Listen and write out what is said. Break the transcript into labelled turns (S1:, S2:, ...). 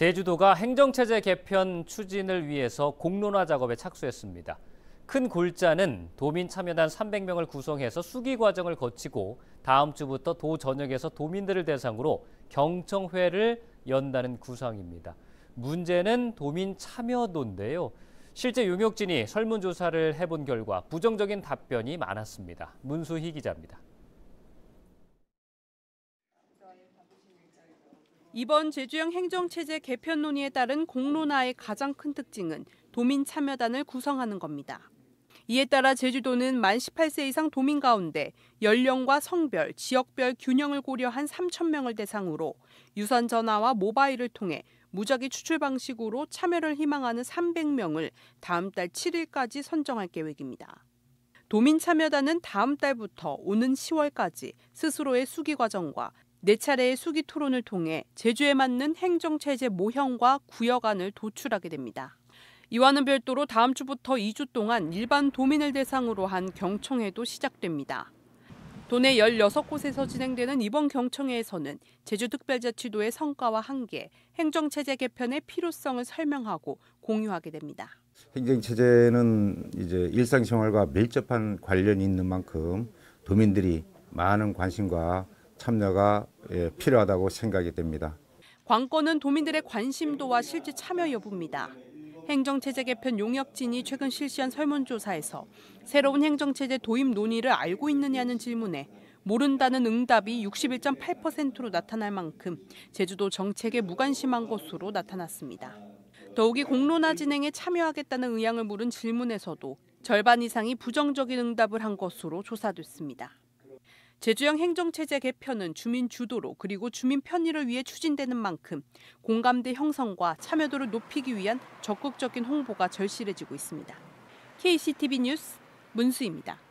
S1: 제주도가 행정체제 개편 추진을 위해서 공론화 작업에 착수했습니다. 큰 골자는 도민 참여단 300명을 구성해서 수기 과정을 거치고 다음 주부터 도 전역에서 도민들을 대상으로 경청회를 연다는 구상입니다. 문제는 도민 참여도인데요. 실제 용역진이 설문조사를 해본 결과 부정적인 답변이 많았습니다. 문수희 기자입니다.
S2: 이번 제주형 행정체제 개편 논의에 따른 공론화의 가장 큰 특징은 도민 참여단을 구성하는 겁니다. 이에 따라 제주도는 만 18세 이상 도민 가운데 연령과 성별, 지역별 균형을 고려한 3 0명을 대상으로 유선 전화와 모바일을 통해 무작위 추출 방식으로 참여를 희망하는 300명을 다음 달 7일까지 선정할 계획입니다. 도민 참여단은 다음 달부터 오는 10월까지 스스로의 수기 과정과 네 차례의 수기 토론을 통해 제주에 맞는 행정체제 모형과 구역안을 도출하게 됩니다. 이와는 별도로 다음 주부터 2주 동안 일반 도민을 대상으로 한 경청회도 시작됩니다. 도내 16곳에서 진행되는 이번 경청회에서는 제주특별자치도의 성과와 한계, 행정체제 개편의 필요성을 설명하고 공유하게 됩니다.
S3: 행정체제는 이제 일상생활과 밀접한 관련이 있는 만큼 도민들이 많은 관심과 참여가 예, 필요하다고 생각이 됩니다.
S2: 관건은 도민들의 관심도와 실제 참여 여부입니다. 행정체제 개편 용역진이 최근 실시한 설문조사에서 새로운 행정체제 도입 논의를 알고 있느냐는 질문에 모른다는 응답이 61.8%로 나타날 만큼 제주도 정책에 무관심한 것으로 나타났습니다. 더욱이 공론화 진행에 참여하겠다는 의향을 물은 질문에서도 절반 이상이 부정적인 응답을 한 것으로 조사됐습니다. 제주형 행정체제 개편은 주민 주도로 그리고 주민 편의를 위해 추진되는 만큼 공감대 형성과 참여도를 높이기 위한 적극적인 홍보가 절실해지고 있습니다. KCTV 뉴스 문수입니다.